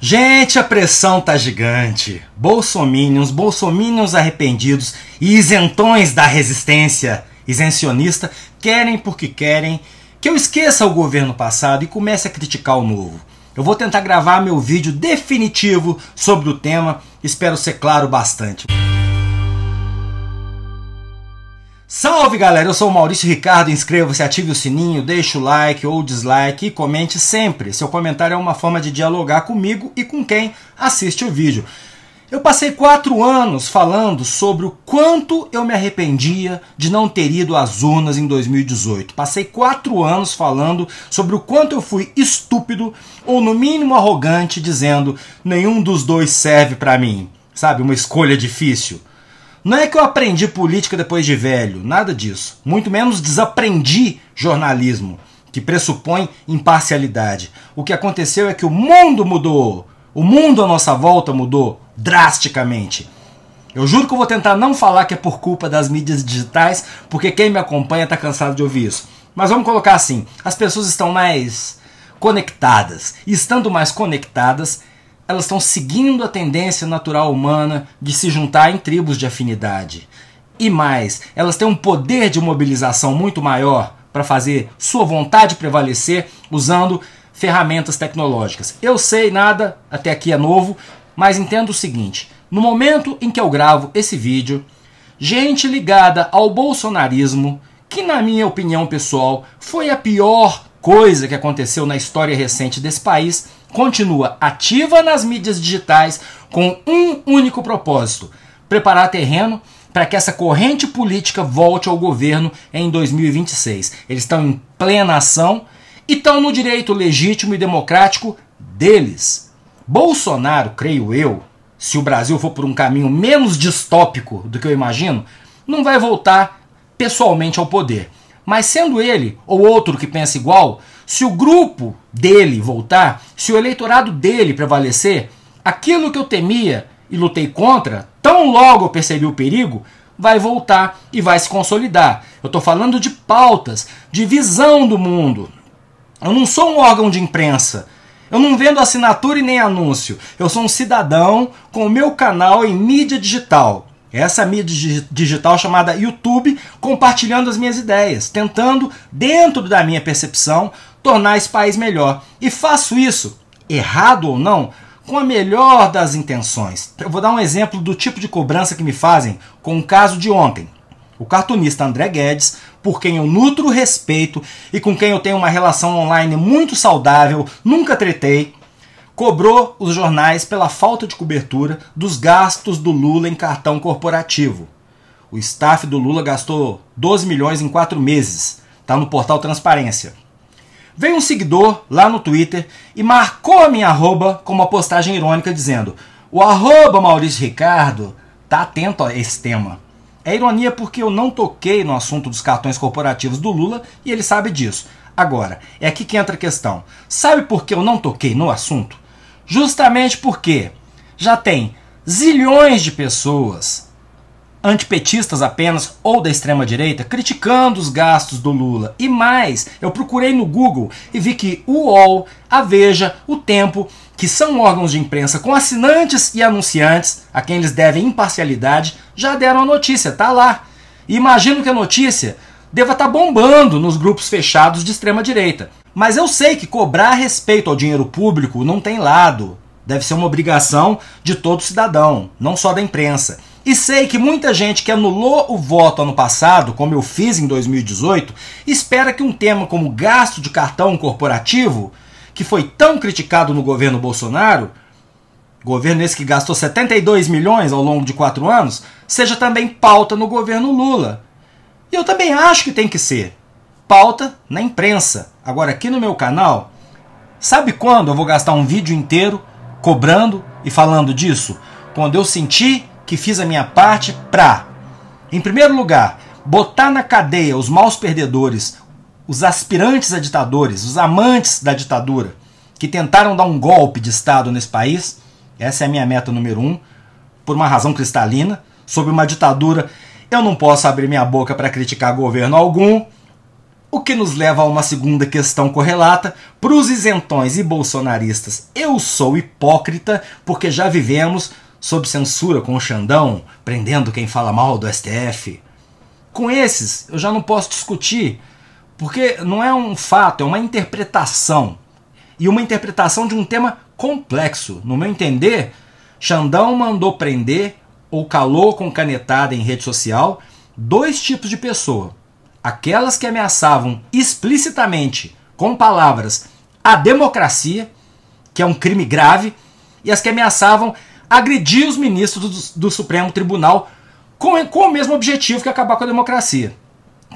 Gente, a pressão tá gigante. Bolsominions, bolsominions arrependidos e isentões da resistência isencionista querem porque querem que eu esqueça o governo passado e comece a criticar o novo. Eu vou tentar gravar meu vídeo definitivo sobre o tema, espero ser claro bastante. Salve galera, eu sou o Maurício Ricardo, inscreva-se, ative o sininho, deixe o like ou dislike e comente sempre. Seu comentário é uma forma de dialogar comigo e com quem assiste o vídeo. Eu passei quatro anos falando sobre o quanto eu me arrependia de não ter ido às urnas em 2018. Passei quatro anos falando sobre o quanto eu fui estúpido ou no mínimo arrogante, dizendo nenhum dos dois serve para mim. Sabe, uma escolha difícil. Não é que eu aprendi política depois de velho, nada disso. Muito menos desaprendi jornalismo, que pressupõe imparcialidade. O que aconteceu é que o mundo mudou. O mundo à nossa volta mudou drasticamente. Eu juro que eu vou tentar não falar que é por culpa das mídias digitais, porque quem me acompanha está cansado de ouvir isso. Mas vamos colocar assim: as pessoas estão mais conectadas. E estando mais conectadas, elas estão seguindo a tendência natural humana de se juntar em tribos de afinidade. E mais, elas têm um poder de mobilização muito maior para fazer sua vontade prevalecer usando ferramentas tecnológicas. Eu sei nada, até aqui é novo, mas entendo o seguinte: no momento em que eu gravo esse vídeo, gente ligada ao bolsonarismo, que na minha opinião pessoal foi a pior coisa que aconteceu na história recente desse país, continua ativa nas mídias digitais com um único propósito: preparar terreno para que essa corrente política volte ao governo em 2026. Eles estão em plena ação e estão no direito legítimo e democrático deles. Bolsonaro, creio eu, se o Brasil for por um caminho menos distópico do que eu imagino, não vai voltar pessoalmente ao poder. Mas sendo ele ou outro que pensa igual, se o grupo dele voltar, se o eleitorado dele prevalecer, aquilo que eu temia e lutei contra, tão logo eu percebi o perigo, vai voltar e vai se consolidar. Eu estou falando de pautas, de visão do mundo. Eu não sou um órgão de imprensa. Eu não vendo assinatura e nem anúncio. Eu sou um cidadão com o meu canal em mídia digital essa mídia digital chamada YouTube, compartilhando as minhas ideias, tentando, dentro da minha percepção, tornar esse país melhor. E faço isso, errado ou não, com a melhor das intenções. Eu vou dar um exemplo do tipo de cobrança que me fazem com o caso de ontem. O cartunista André Guedes, por quem eu nutro respeito e com quem eu tenho uma relação online muito saudável, nunca tretei, cobrou os jornais pela falta de cobertura dos gastos do Lula em cartão corporativo. O staff do Lula gastou 12 milhões em quatro meses. Está no portal Transparência. Veio um seguidor lá no Twitter e marcou a minha arroba com uma postagem irônica dizendo: O arroba Maurício Ricardo tá atento a esse tema. É ironia porque eu não toquei no assunto dos cartões corporativos do Lula e ele sabe disso. Agora, é aqui que entra a questão. Sabe por que eu não toquei no assunto? Justamente porque já tem zilhões de pessoas, antipetistas apenas ou da extrema-direita, criticando os gastos do Lula. E mais, eu procurei no Google e vi que o UOL, a Veja, o Tempo, que são órgãos de imprensa com assinantes e anunciantes, a quem eles devem imparcialidade, já deram a notícia, tá lá. E imagino que a notícia deva estar tá bombando nos grupos fechados de extrema-direita. Mas eu sei que cobrar respeito ao dinheiro público não tem lado. Deve ser uma obrigação de todo cidadão, não só da imprensa. E sei que muita gente que anulou o voto ano passado, como eu fiz em 2018, espera que um tema como gasto de cartão corporativo, que foi tão criticado no governo Bolsonaro, governo esse que gastou 72 milhões ao longo de quatro anos, seja também pauta no governo Lula. E eu também acho que tem que ser pauta na imprensa. Agora, aqui no meu canal, sabe quando eu vou gastar um vídeo inteiro cobrando e falando disso? Quando eu senti que fiz a minha parte para, em primeiro lugar, botar na cadeia os maus perdedores, os aspirantes a ditadores, os amantes da ditadura, que tentaram dar um golpe de Estado nesse país. Essa é a minha meta número um, por uma razão cristalina, sob uma ditadura. Eu não posso abrir minha boca para criticar governo algum, o que nos leva a uma segunda questão correlata. Para os isentões e bolsonaristas, eu sou hipócrita porque já vivemos sob censura com o Xandão, prendendo quem fala mal do STF. Com esses, eu já não posso discutir, porque não é um fato, é uma interpretação. E uma interpretação de um tema complexo. No meu entender, Xandão mandou prender ou calou com canetada em rede social dois tipos de pessoa aquelas que ameaçavam explicitamente, com palavras, a democracia, que é um crime grave, e as que ameaçavam agredir os ministros do, do Supremo Tribunal com, com o mesmo objetivo que acabar com a democracia.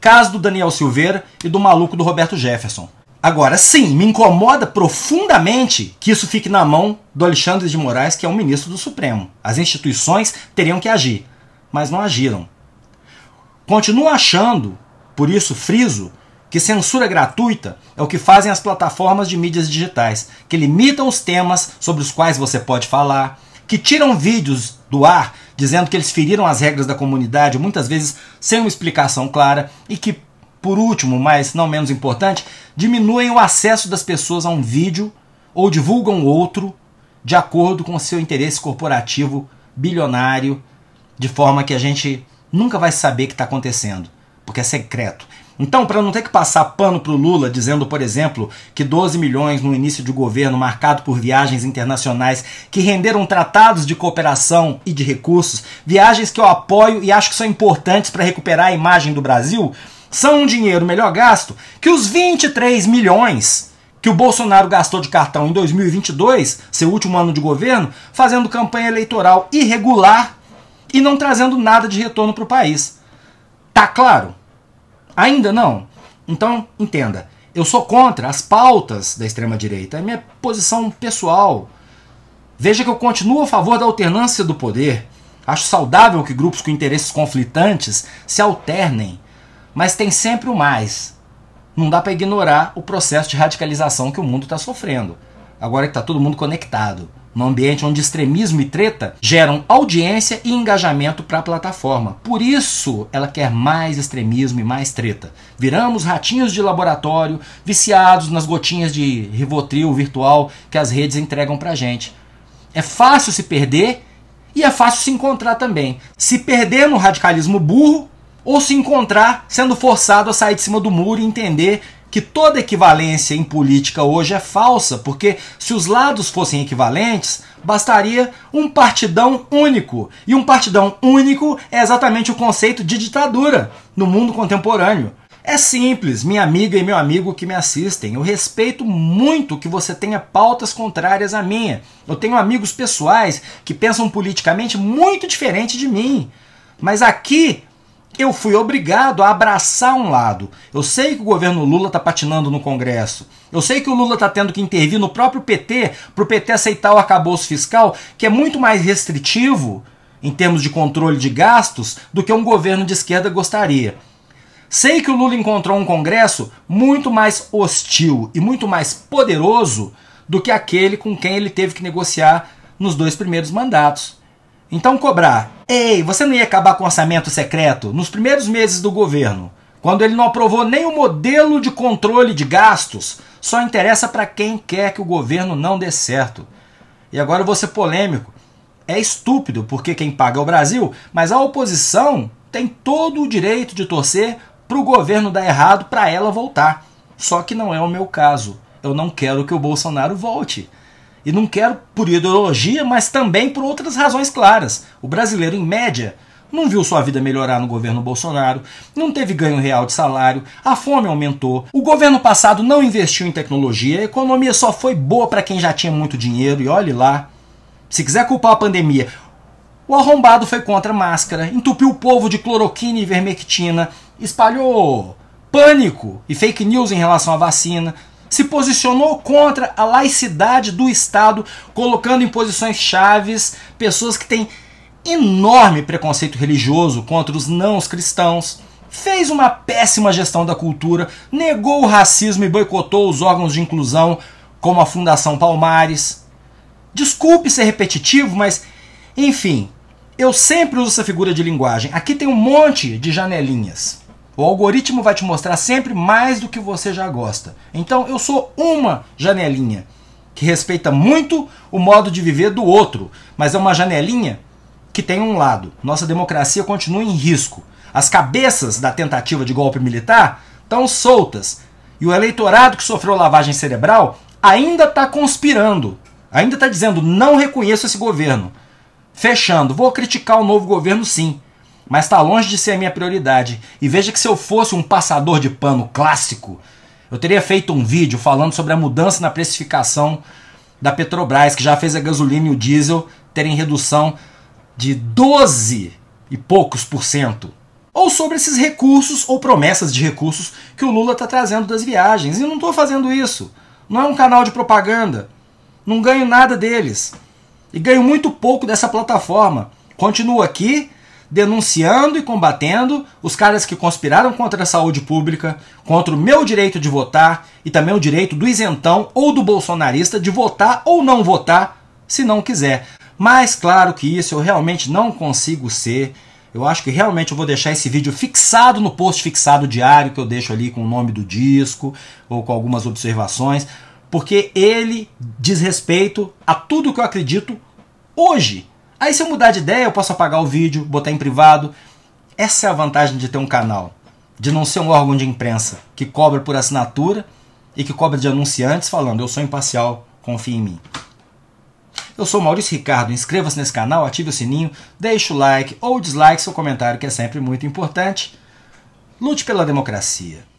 Caso do Daniel Silveira e do maluco do Roberto Jefferson. Agora, sim, me incomoda profundamente que isso fique na mão do Alexandre de Moraes, que é um ministro do Supremo. As instituições teriam que agir, mas não agiram. Continuo achando por isso, friso que censura gratuita é o que fazem as plataformas de mídias digitais, que limitam os temas sobre os quais você pode falar, que tiram vídeos do ar dizendo que eles feriram as regras da comunidade, muitas vezes sem uma explicação clara, e que, por último, mas não menos importante, diminuem o acesso das pessoas a um vídeo ou divulgam outro de acordo com o seu interesse corporativo bilionário, de forma que a gente nunca vai saber o que está acontecendo porque é secreto. Então, para não ter que passar pano para o Lula dizendo, por exemplo, que 12 milhões no início de governo marcado por viagens internacionais que renderam tratados de cooperação e de recursos, viagens que eu apoio e acho que são importantes para recuperar a imagem do Brasil, são um dinheiro melhor gasto que os 23 milhões que o Bolsonaro gastou de cartão em 2022, seu último ano de governo, fazendo campanha eleitoral irregular e não trazendo nada de retorno para o país. Tá claro? Ainda não? Então, entenda. Eu sou contra as pautas da extrema-direita. É minha posição pessoal. Veja que eu continuo a favor da alternância do poder. Acho saudável que grupos com interesses conflitantes se alternem, mas tem sempre o mais. Não dá para ignorar o processo de radicalização que o mundo está sofrendo, agora que está todo mundo conectado num ambiente onde extremismo e treta geram audiência e engajamento para a plataforma. Por isso, ela quer mais extremismo e mais treta. Viramos ratinhos de laboratório, viciados nas gotinhas de rivotril virtual que as redes entregam para gente. É fácil se perder e é fácil se encontrar também. Se perder no radicalismo burro ou se encontrar sendo forçado a sair de cima do muro e entender que toda equivalência em política hoje é falsa, porque se os lados fossem equivalentes, bastaria um partidão único. E um partidão único é exatamente o conceito de ditadura no mundo contemporâneo. É simples, minha amiga e meu amigo que me assistem. Eu respeito muito que você tenha pautas contrárias à minha. Eu tenho amigos pessoais que pensam politicamente muito diferente de mim. Mas aqui eu fui obrigado a abraçar um lado. Eu sei que o governo Lula está patinando no Congresso. Eu sei que o Lula está tendo que intervir no próprio PT para o PT aceitar o arcabouço fiscal, que é muito mais restritivo em termos de controle de gastos do que um governo de esquerda gostaria. Sei que o Lula encontrou um Congresso muito mais hostil e muito mais poderoso do que aquele com quem ele teve que negociar nos dois primeiros mandatos. Então cobrar. Ei, você não ia acabar com o orçamento secreto nos primeiros meses do governo, quando ele não aprovou nem o modelo de controle de gastos, só interessa para quem quer que o governo não dê certo. E agora você vou ser polêmico. É estúpido porque quem paga é o Brasil, mas a oposição tem todo o direito de torcer para o governo dar errado para ela voltar. Só que não é o meu caso. Eu não quero que o Bolsonaro volte. E não quero por ideologia, mas também por outras razões claras. O brasileiro, em média, não viu sua vida melhorar no governo Bolsonaro, não teve ganho real de salário, a fome aumentou, o governo passado não investiu em tecnologia, a economia só foi boa para quem já tinha muito dinheiro e olhe lá. Se quiser culpar a pandemia, o arrombado foi contra a máscara, entupiu o povo de cloroquina e vermectina, espalhou pânico e fake news em relação à vacina, se posicionou contra a laicidade do Estado, colocando em posições chaves pessoas que têm enorme preconceito religioso contra os não cristãos, fez uma péssima gestão da cultura, negou o racismo e boicotou os órgãos de inclusão, como a Fundação Palmares. Desculpe ser repetitivo, mas enfim, eu sempre uso essa figura de linguagem. Aqui tem um monte de janelinhas. O algoritmo vai te mostrar sempre mais do que você já gosta. Então eu sou uma janelinha que respeita muito o modo de viver do outro, mas é uma janelinha que tem um lado. Nossa democracia continua em risco. As cabeças da tentativa de golpe militar estão soltas. E o eleitorado que sofreu lavagem cerebral ainda está conspirando. Ainda está dizendo: não reconheço esse governo. Fechando, vou criticar o novo governo sim mas está longe de ser a minha prioridade. E veja que se eu fosse um passador de pano clássico, eu teria feito um vídeo falando sobre a mudança na precificação da Petrobras, que já fez a gasolina e o diesel terem redução de 12 e poucos por cento. Ou sobre esses recursos ou promessas de recursos que o Lula está trazendo das viagens. E eu não estou fazendo isso. Não é um canal de propaganda. Não ganho nada deles. E ganho muito pouco dessa plataforma. Continuo aqui denunciando e combatendo os caras que conspiraram contra a saúde pública, contra o meu direito de votar e também o direito do isentão ou do bolsonarista de votar ou não votar, se não quiser. Mas claro que isso eu realmente não consigo ser. Eu acho que realmente eu vou deixar esse vídeo fixado no post fixado diário que eu deixo ali com o nome do disco ou com algumas observações, porque ele diz respeito a tudo que eu acredito hoje. Aí se eu mudar de ideia, eu posso apagar o vídeo, botar em privado. Essa é a vantagem de ter um canal, de não ser um órgão de imprensa que cobra por assinatura e que cobra de anunciantes falando eu sou imparcial, confie em mim. Eu sou Maurício Ricardo, inscreva-se nesse canal, ative o sininho, deixe o like ou dislike seu comentário que é sempre muito importante. Lute pela democracia.